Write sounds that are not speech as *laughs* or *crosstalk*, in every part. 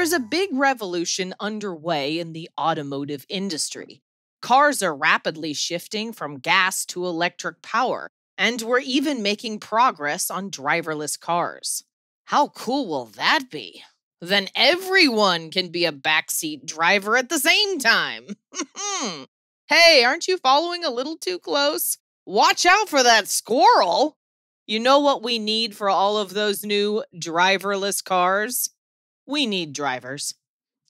There is a big revolution underway in the automotive industry. Cars are rapidly shifting from gas to electric power, and we're even making progress on driverless cars. How cool will that be? Then everyone can be a backseat driver at the same time. *laughs* hey, aren't you following a little too close? Watch out for that squirrel. You know what we need for all of those new driverless cars? we need drivers.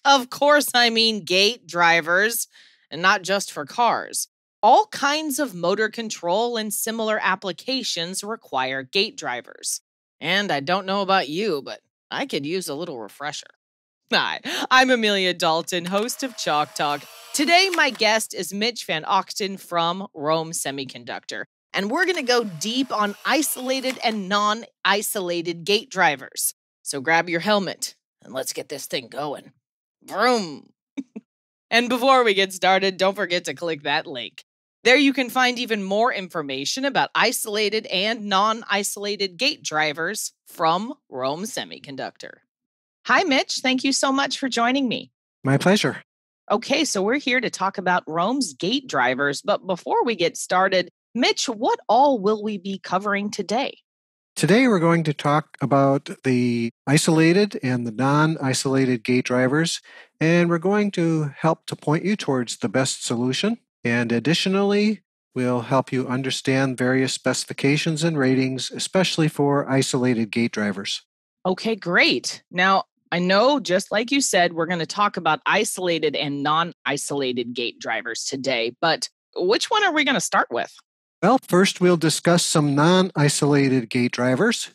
Of course, I mean gate drivers, and not just for cars. All kinds of motor control and similar applications require gate drivers. And I don't know about you, but I could use a little refresher. Hi, I'm Amelia Dalton, host of Chalk Talk. Today, my guest is Mitch Van Ochten from Rome Semiconductor, and we're going to go deep on isolated and non isolated gate drivers. So grab your helmet, and let's get this thing going. Vroom! and before we get started, don't forget to click that link. There you can find even more information about isolated and non isolated gate drivers from Rome Semiconductor. Hi, Mitch. Thank you so much for joining me. My pleasure. Okay, so we're here to talk about Rome's gate drivers. But before we get started, Mitch, what all will we be covering today? Today, we're going to talk about the isolated and the non isolated gate drivers, and we're going to help to point you towards the best solution. And additionally, we'll help you understand various specifications and ratings, especially for isolated gate drivers. Okay, great. Now, I know, just like you said, we're going to talk about isolated and non isolated gate drivers today, but which one are we going to start with? Well, first we'll discuss some non isolated gate drivers.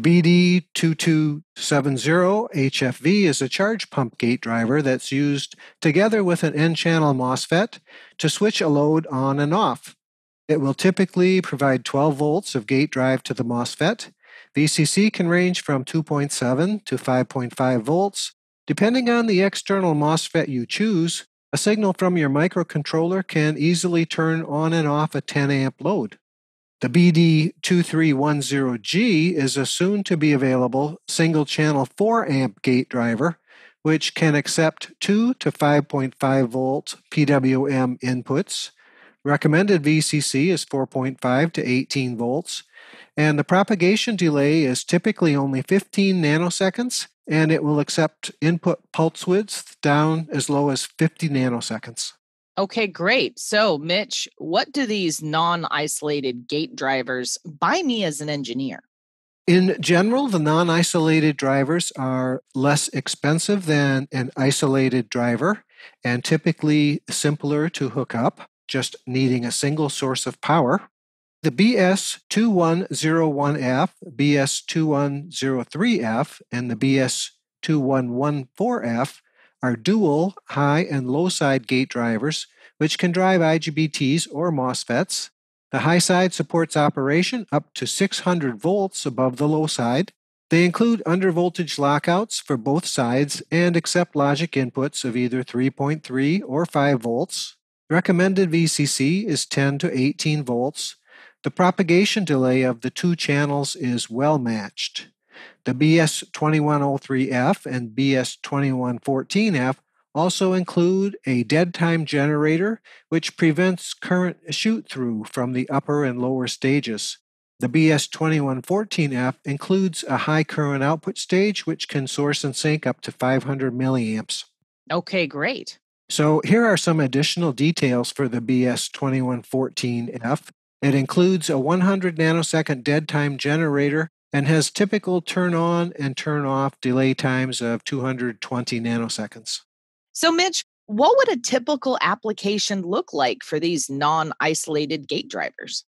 BD2270 HFV is a charge pump gate driver that's used together with an N channel MOSFET to switch a load on and off. It will typically provide 12 volts of gate drive to the MOSFET. VCC can range from 2.7 to 5.5 volts, depending on the external MOSFET you choose, a signal from your microcontroller can easily turn on and off a 10 amp load. The BD2310G is a soon to be available single channel 4 amp gate driver, which can accept 2 to 5.5 volt PWM inputs. Recommended VCC is 4.5 to 18 volts, and the propagation delay is typically only 15 nanoseconds and it will accept input pulse widths down as low as 50 nanoseconds. Okay, great. So, Mitch, what do these non isolated gate drivers buy me as an engineer? In general, the non isolated drivers are less expensive than an isolated driver and typically simpler to hook up, just needing a single source of power. The BS2101F, BS2103F, and the BS2114F are dual high and low side gate drivers, which can drive IGBTs or MOSFETs. The high side supports operation up to 600 volts above the low side. They include undervoltage lockouts for both sides and accept logic inputs of either 3.3 or 5 volts. Recommended VCC is 10 to 18 volts. The propagation delay of the two channels is well matched. The BS2103F and BS2114F also include a dead time generator, which prevents current shoot through from the upper and lower stages. The BS2114F includes a high current output stage, which can source and sync up to 500 milliamps. Okay, great. So, here are some additional details for the BS2114F. It includes a 100 nanosecond dead time generator and has typical turn on and turn off delay times of 220 nanoseconds. So, Mitch, what would a typical application look like for these non isolated gate drivers?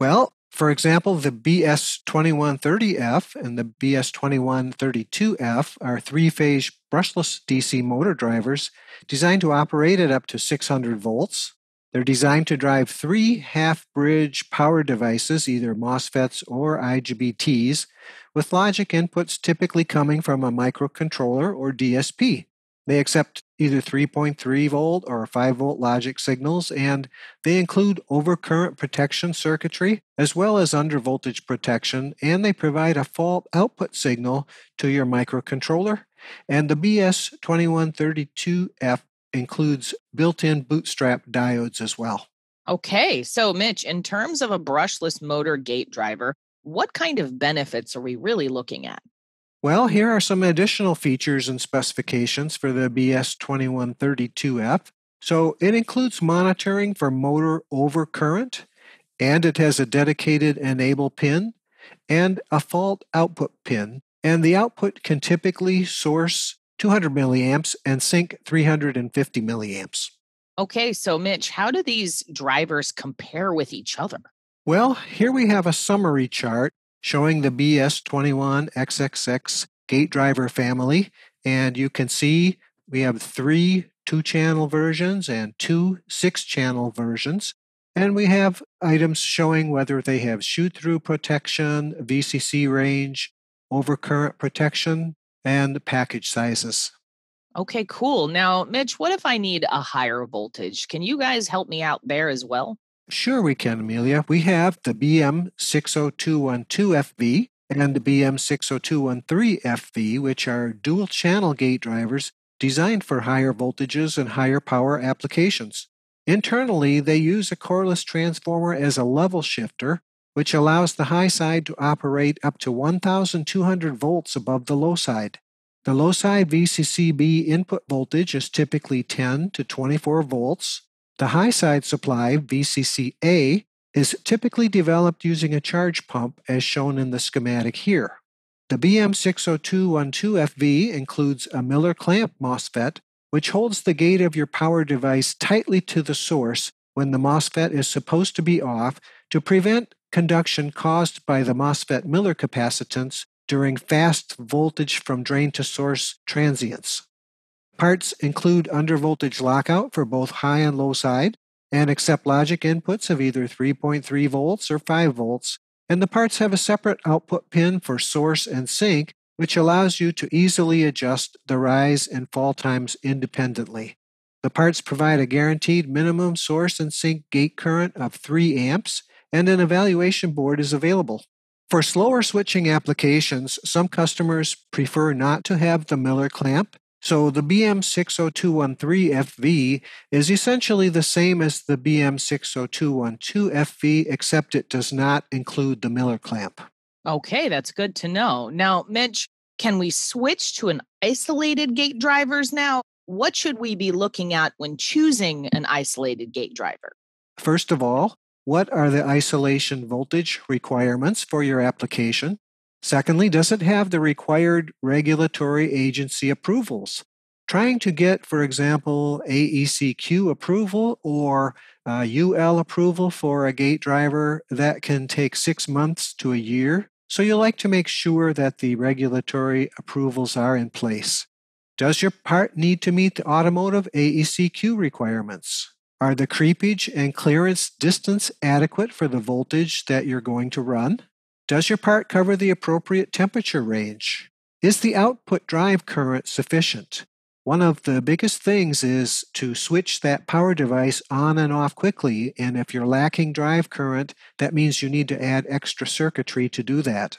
Well, for example, the BS2130F and the BS2132F are three phase brushless DC motor drivers designed to operate at up to 600 volts. They're designed to drive three half bridge power devices, either MOSFETs or IGBTs, with logic inputs typically coming from a microcontroller or DSP. They accept either 3.3 volt or 5 volt logic signals, and they include overcurrent protection circuitry as well as undervoltage protection, and they provide a fault output signal to your microcontroller. And the BS2132F includes built in bootstrap diodes as well. Okay. So, Mitch, in terms of a brushless motor gate driver, what kind of benefits are we really looking at? Well, here are some additional features and specifications for the BS2132F. So, it includes monitoring for motor overcurrent, and it has a dedicated enable pin and a fault output pin. And the output can typically source 200 milliamps and sync 350 milliamps. Okay, so Mitch, how do these drivers compare with each other? Well, here we have a summary chart showing the BS21XXX gate driver family, and you can see we have three two channel versions and two six channel versions. And we have items showing whether they have shoot through protection, VCC range, overcurrent protection, and package sizes. Okay, cool. Now, Mitch, what if I need a higher voltage? Can you guys help me out there as well? Sure, we can, Amelia. We have the BM60212FV and the BM60213FV, which are dual channel gate drivers designed for higher voltages and higher power applications. Internally, they use a coreless transformer as a level shifter which allows the high side to operate up to 1200 volts above the low side. The low side VCCB input voltage is typically 10 to 24 volts. The high side supply, VCCA, is typically developed using a charge pump as shown in the schematic here. The BM60212FV includes a Miller clamp MOSFET, which holds the gate of your power device tightly to the source when the MOSFET is supposed to be off to prevent conduction caused by the MOSFET Miller capacitance during fast voltage from drain to source transients. Parts include undervoltage lockout for both high and low side and accept logic inputs of either 3.3 volts or 5 volts, and the parts have a separate output pin for source and sink, which allows you to easily adjust the rise and fall times independently. The parts provide a guaranteed minimum source and sink gate current of 3 amps and an evaluation board is available. For slower switching applications, some customers prefer not to have the Miller clamp, so the BM60213FV is essentially the same as the BM60212FV, except it does not include the Miller clamp. Okay, that's good to know. Now, Mitch, can we switch to an isolated gate drivers now? What should we be looking at when choosing an isolated gate driver? First of all, what are the isolation voltage requirements for your application? Secondly, does it have the required regulatory agency approvals? Trying to get, for example, AECQ approval or uh, UL approval for a gate driver, that can take six months to a year. So you like to make sure that the regulatory approvals are in place. Does your part need to meet the automotive AECQ requirements? Are the creepage and clearance distance adequate for the voltage that you're going to run? Does your part cover the appropriate temperature range? Is the output drive current sufficient? One of the biggest things is to switch that power device on and off quickly, and if you're lacking drive current, that means you need to add extra circuitry to do that.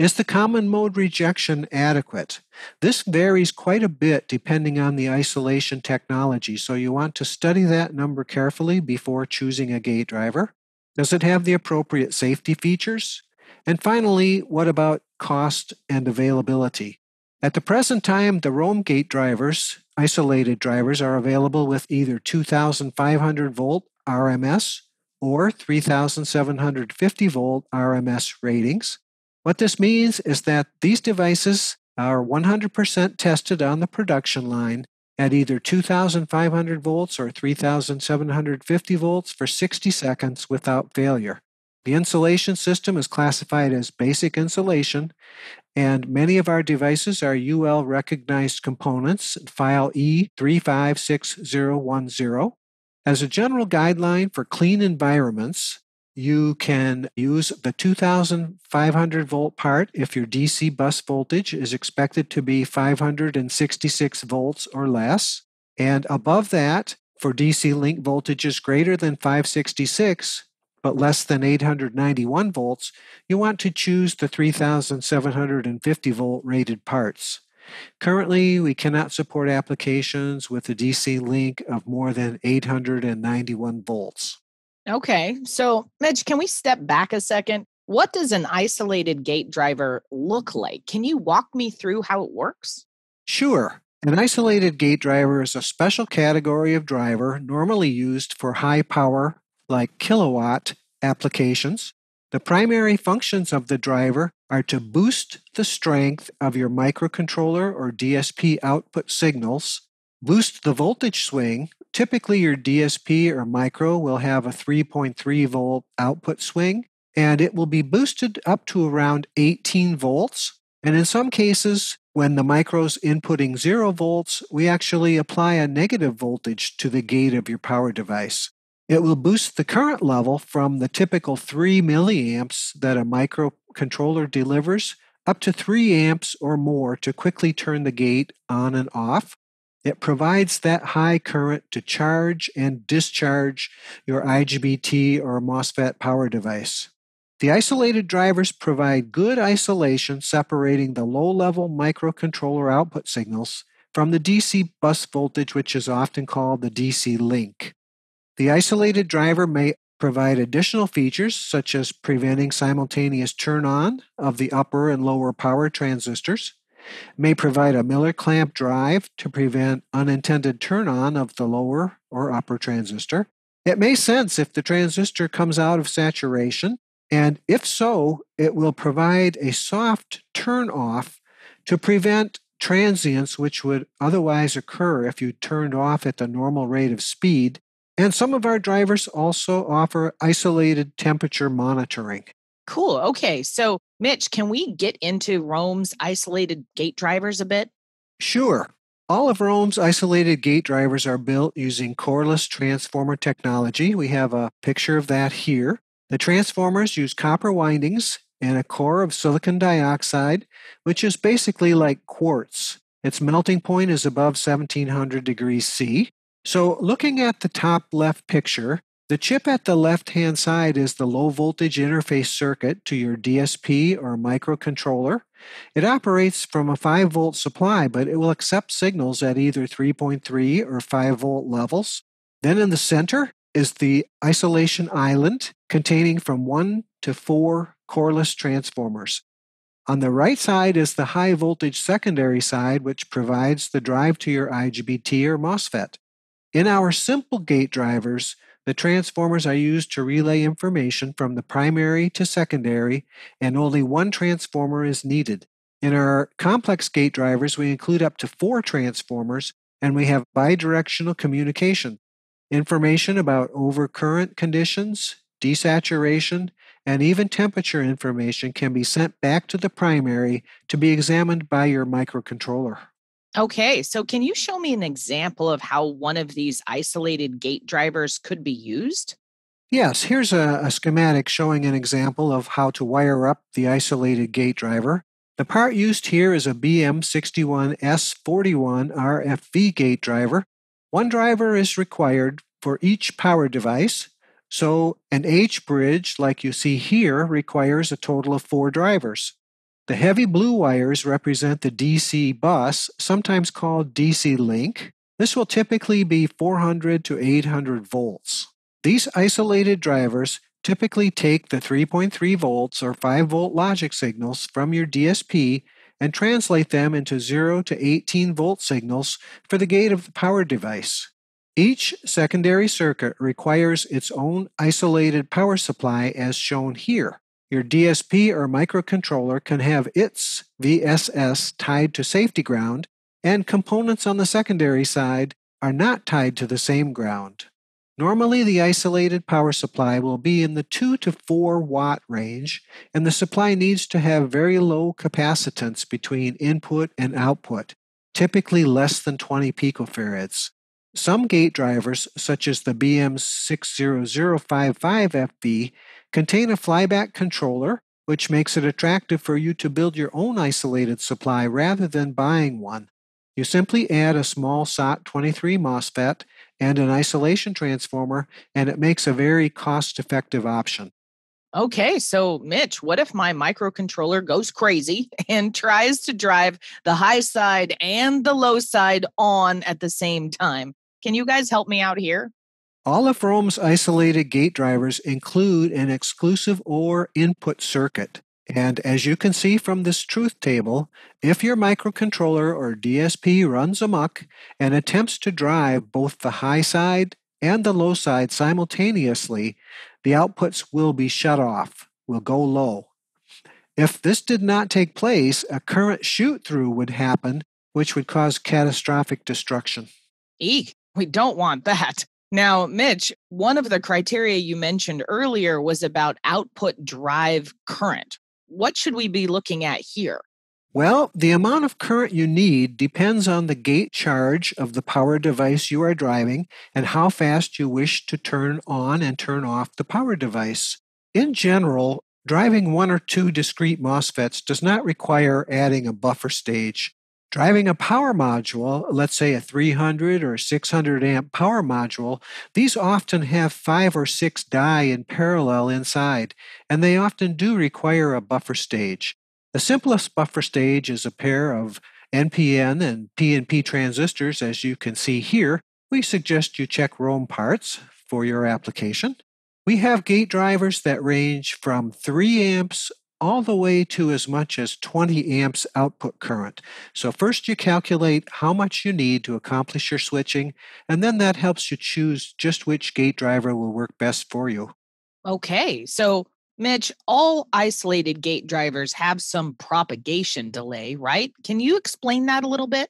Is the common mode rejection adequate? This varies quite a bit depending on the isolation technology, so you want to study that number carefully before choosing a gate driver. Does it have the appropriate safety features? And finally, what about cost and availability? At the present time, the Rome gate drivers, isolated drivers, are available with either 2,500 volt RMS or 3,750 volt RMS ratings. What this means is that these devices are 100% tested on the production line at either 2,500 volts or 3,750 volts for 60 seconds without failure. The insulation system is classified as basic insulation, and many of our devices are UL recognized components, file E356010. As a general guideline for clean environments, you can use the 2500 volt part if your DC bus voltage is expected to be 566 volts or less. And above that, for DC link voltages greater than 566 but less than 891 volts, you want to choose the 3750 volt rated parts. Currently, we cannot support applications with a DC link of more than 891 volts. Okay. So, Mitch, can we step back a second? What does an isolated gate driver look like? Can you walk me through how it works? Sure. An isolated gate driver is a special category of driver normally used for high power, like kilowatt, applications. The primary functions of the driver are to boost the strength of your microcontroller or DSP output signals, boost the voltage swing, Typically, your DSP or micro will have a 3.3 volt output swing, and it will be boosted up to around 18 volts. And in some cases, when the micro's inputting zero volts, we actually apply a negative voltage to the gate of your power device. It will boost the current level from the typical 3 milliamps that a microcontroller delivers up to 3 amps or more to quickly turn the gate on and off it provides that high current to charge and discharge your IGBT or MOSFET power device. The isolated drivers provide good isolation separating the low level microcontroller output signals from the DC bus voltage, which is often called the DC link. The isolated driver may provide additional features such as preventing simultaneous turn on of the upper and lower power transistors, may provide a Miller clamp drive to prevent unintended turn on of the lower or upper transistor. It may sense if the transistor comes out of saturation, and if so, it will provide a soft turn off to prevent transients which would otherwise occur if you turned off at the normal rate of speed. And some of our drivers also offer isolated temperature monitoring. Cool. Okay. So, Mitch, can we get into Rome's isolated gate drivers a bit? Sure. All of Rome's isolated gate drivers are built using coreless transformer technology. We have a picture of that here. The transformers use copper windings and a core of silicon dioxide, which is basically like quartz. Its melting point is above 1700 degrees C. So, looking at the top left picture, the chip at the left hand side is the low voltage interface circuit to your DSP or microcontroller. It operates from a 5 volt supply, but it will accept signals at either 3.3 or 5 volt levels. Then in the center is the isolation island containing from 1 to 4 coreless transformers. On the right side is the high voltage secondary side, which provides the drive to your IGBT or MOSFET. In our simple gate drivers, the transformers are used to relay information from the primary to secondary, and only one transformer is needed. In our complex gate drivers, we include up to four transformers, and we have bidirectional communication. Information about overcurrent conditions, desaturation, and even temperature information can be sent back to the primary to be examined by your microcontroller. Okay, so can you show me an example of how one of these isolated gate drivers could be used? Yes, here's a, a, schematic showing an example of how to wire up the isolated gate driver. The part used here is a BM61S41 RFV gate driver. One driver is required for each power device, so an H bridge, like you see here, requires a total of four drivers. The heavy blue wires represent the DC bus, sometimes called DC link. This will typically be 400 to 800 volts. These isolated drivers typically take the 3.3 volts or 5 volt logic signals from your DSP and translate them into 0 to 18 volt signals for the gate of the power device. Each secondary circuit requires its own isolated power supply as shown here. Your DSP or microcontroller can have its VSS tied to safety ground, and components on the secondary side are not tied to the same ground. Normally, the isolated power supply will be in the 2 to 4 watt range, and the supply needs to have very low capacitance between input and output, typically less than 20 picofarads. Some gate drivers, such as the BM60055FB, contain a flyback controller, which makes it attractive for you to build your own isolated supply rather than buying one. You simply add a small SOT23 MOSFET and an isolation transformer, and it makes a very cost effective option. Okay, so Mitch, what if my microcontroller goes crazy *laughs* and tries to drive the high side and the low side on at the same time? Can you guys help me out here? All of Rome's isolated gate drivers include an exclusive OR input circuit. And as you can see from this truth table, if your microcontroller or DSP runs amok and attempts to drive both the high side and the low side simultaneously, the outputs will be shut off, will go low. If this did not take place, a current shoot through would happen, which would cause catastrophic destruction. Eek, we don't want that. Now, Mitch, one of the criteria you mentioned earlier was about output drive current. What should we be looking at here? Well, the amount of current you need depends on the gate charge of the power device you are driving and how fast you wish to turn on and turn off the power device. In general, driving one or two discrete MOSFETs does not require adding a buffer stage. Driving a power module, let's say a 300 or 600 amp power module, these often have five or six die in parallel inside, and they often do require a buffer stage. The simplest buffer stage is a pair of NPN and PNP transistors, as you can see here. We suggest you check Roam parts for your application. We have gate drivers that range from 3 amps all the way to as much as 20 amps output current. So, first you calculate how much you need to accomplish your switching, and then that helps you choose just which gate driver will work best for you. Okay, so Mitch, all isolated gate drivers have some propagation delay, right? Can you explain that a little bit?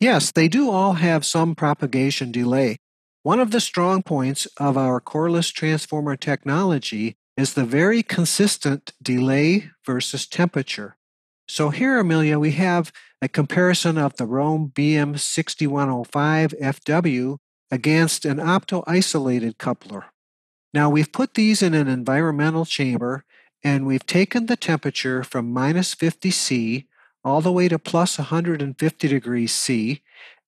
Yes, they do all have some propagation delay. One of the strong points of our coreless transformer technology is the very consistent delay versus temperature. So here, Amelia, we have a comparison of the Rome BM6105 FW against an opto-isolated coupler. Now we've put these in an environmental chamber and we've taken the temperature from minus 50 C all the way to plus 150 degrees C.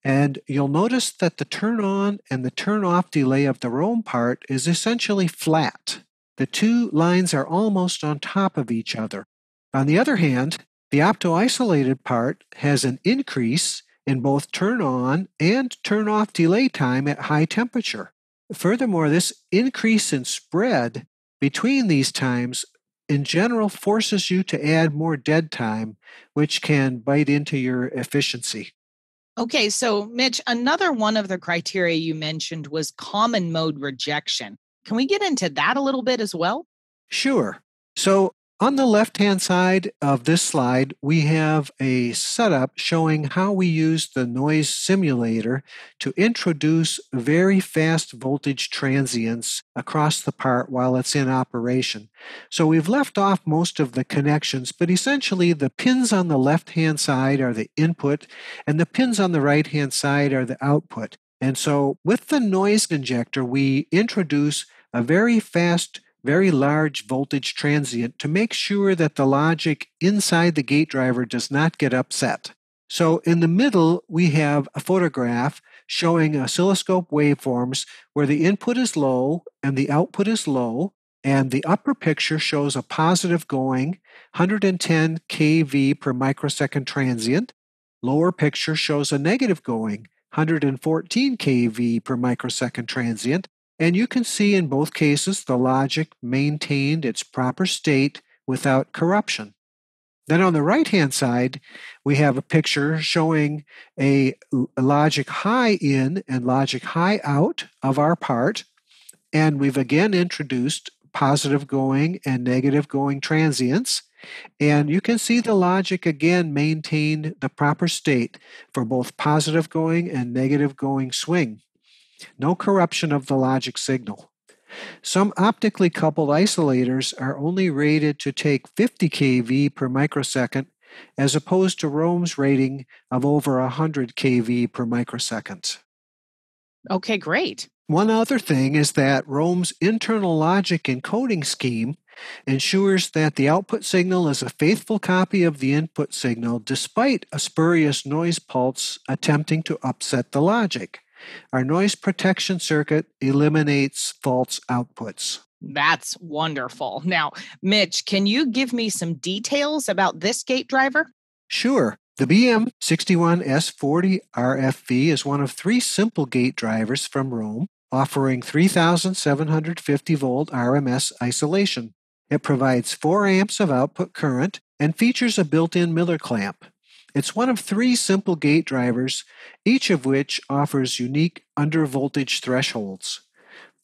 And you'll notice that the turn on and the turn off delay of the Rome part is essentially flat. The two lines are almost on top of each other. On the other hand, the opto-isolated part has an increase in both turn on and turn off delay time at high temperature. Furthermore, this increase in spread between these times in general forces you to add more dead time, which can bite into your efficiency. Okay, so Mitch, another one of the criteria you mentioned was common mode rejection. Can we get into that a little bit as well? Sure. So on the left hand side of this slide, we have a setup showing how we use the noise simulator to introduce very fast voltage transients across the part while it's in operation. So we've left off most of the connections, but essentially the pins on the left hand side are the input and the pins on the right hand side are the output. And so with the noise injector, we introduce a very fast, very large voltage transient to make sure that the logic inside the gate driver does not get upset. So in the middle, we have a photograph showing oscilloscope waveforms where the input is low and the output is low. And the upper picture shows a positive going 110 kV per microsecond transient. Lower picture shows a negative going 114 kV per microsecond transient, and you can see in both cases the logic maintained its proper state without corruption. Then on the right hand side, we have a picture showing a logic high in and logic high out of our part. And we've again introduced positive going and negative going transients. And you can see the logic again maintained the proper state for both positive going and negative going swing. No corruption of the logic signal. Some optically coupled isolators are only rated to take 50 kV per microsecond as opposed to Rome's rating of over 100 kV per microsecond. Okay, great. One other thing is that Rome's internal logic encoding scheme ensures that the output signal is a faithful copy of the input signal despite a spurious noise pulse attempting to upset the logic. Our noise protection circuit eliminates false outputs. That's wonderful. Now, Mitch, can you give me some details about this gate driver? Sure. The BM61S40 RFV is one of three simple gate drivers from Rome offering 3,750 volt RMS isolation. It provides 4 amps of output current and features a built in Miller clamp. It's one of three simple gate drivers, each of which offers unique undervoltage thresholds.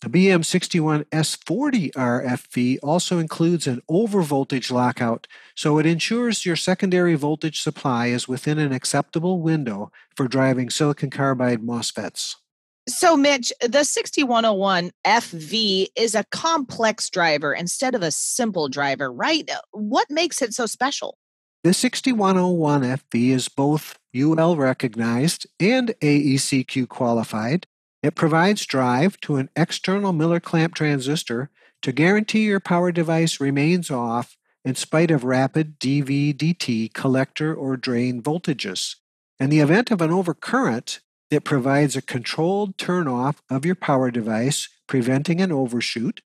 The BM61S40 RFV also includes an overvoltage lockout, so it ensures your secondary voltage supply is within an acceptable window for driving silicon carbide MOSFETs. So, Mitch, the 6101 FV is a complex driver instead of a simple driver, right? Uh, what makes it so special? The 6101 FV is both UL recognized and AECQ qualified. It provides drive to an external Miller clamp transistor to guarantee your power device remains off in spite of rapid DVDT collector or drain voltages. In the event of an overcurrent, that provides a controlled turn off of your power device, preventing an overshoot.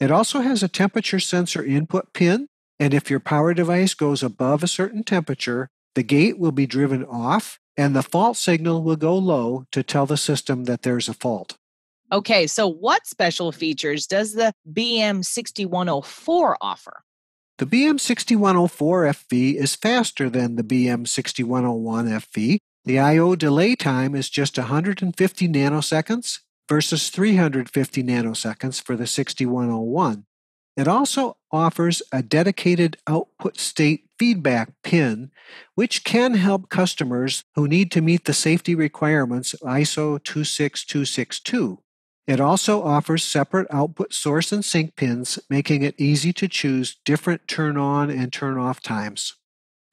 It also has a temperature sensor input pin, and if your power device goes above a certain temperature, the gate will be driven off and the fault signal will go low to tell the system that there's a fault. Okay, so what special features does the BM6104 offer? The BM6104 FV is faster than the BM6101 FV the I/O delay time is just 150 nanoseconds versus 350 nanoseconds for the 6101. It also offers a dedicated output state feedback pin, which can help customers who need to meet the safety requirements of ISO 26262. It also offers separate output source and sync pins, making it easy to choose different turn on and turn off times.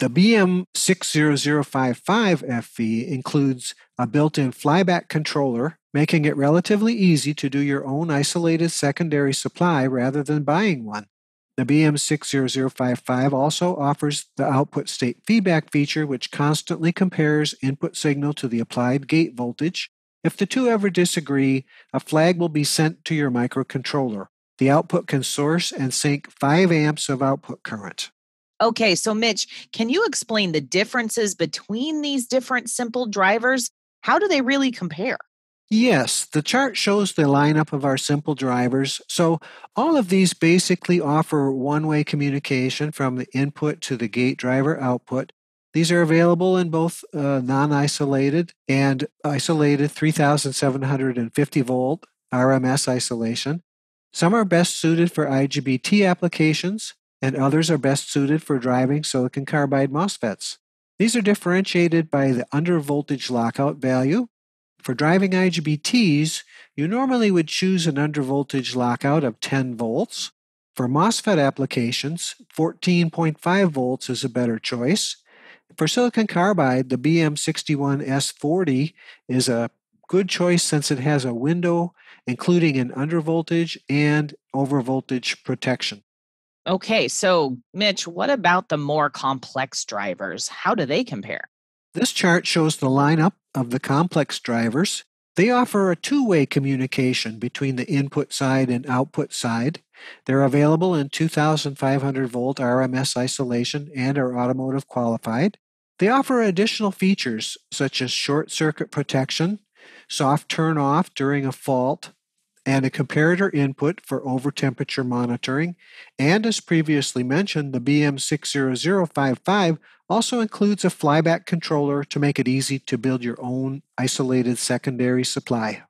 The BM60055FV includes a built in flyback controller, making it relatively easy to do your own isolated secondary supply rather than buying one. The BM60055 also offers the output state feedback feature, which constantly compares input signal to the applied gate voltage. If the two ever disagree, a flag will be sent to your microcontroller. The output can source and sync 5 amps of output current. Okay, so Mitch, can you explain the differences between these different simple drivers? How do they really compare? Yes, the chart shows the lineup of our simple drivers. So, all of these basically offer one way communication from the input to the gate driver output. These are available in both uh, non isolated and isolated 3750 volt RMS isolation. Some are best suited for IGBT applications, and others are best suited for driving silicon carbide MOSFETs. These are differentiated by the undervoltage lockout value. For driving IGBTs, you normally would choose an undervoltage lockout of 10 volts. For MOSFET applications, 14.5 volts is a better choice. For silicon carbide, the BM61S40 is a good choice since it has a window including an undervoltage and overvoltage protection. Okay, so Mitch, what about the more complex drivers? How do they compare? This chart shows the lineup of the complex drivers. They offer a two way communication between the input side and output side. They're available in 2500 volt RMS isolation and are automotive qualified. They offer additional features such as short circuit protection, soft turn off during a fault, and a comparator input for over temperature monitoring. And as previously mentioned, the BM60055 also includes a flyback controller to make it easy to build your own isolated secondary supply.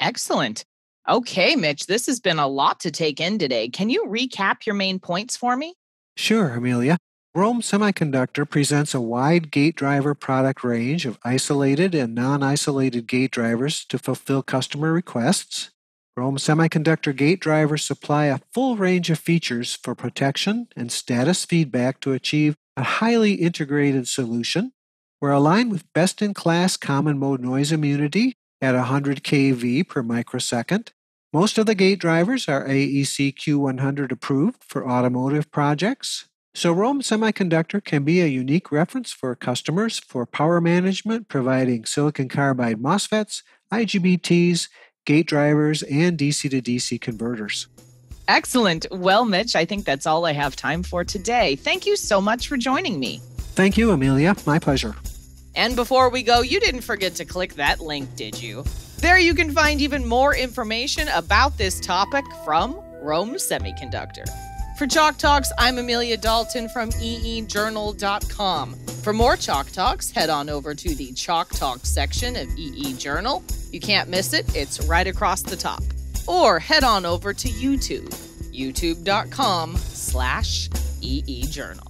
Excellent. Okay, Mitch, this has been a lot to take in today. Can you recap your main points for me? Sure, Amelia. Rome Semiconductor presents a wide gate driver product range of isolated and non isolated gate drivers to fulfill customer requests. Rome Semiconductor gate drivers supply a full range of features for protection and status feedback to achieve a highly integrated solution. We're aligned with best in class common mode noise immunity at 100 kV per microsecond. Most of the gate drivers are AEC Q100 approved for automotive projects. So, Rome Semiconductor can be a unique reference for customers for power management, providing silicon carbide MOSFETs, IGBTs, gate drivers, and DC to DC converters. Excellent. Well, Mitch, I think that's all I have time for today. Thank you so much for joining me. Thank you, Amelia. My pleasure. And before we go, you didn't forget to click that link, did you? There you can find even more information about this topic from Rome Semiconductor. For Chalk Talks, I'm Amelia Dalton from eejournal.com. For more Chalk Talks, head on over to the Chalk Talk section of EE Journal. You can't miss it, it's right across the top. Or head on over to YouTube, youtube.com slash eejournal.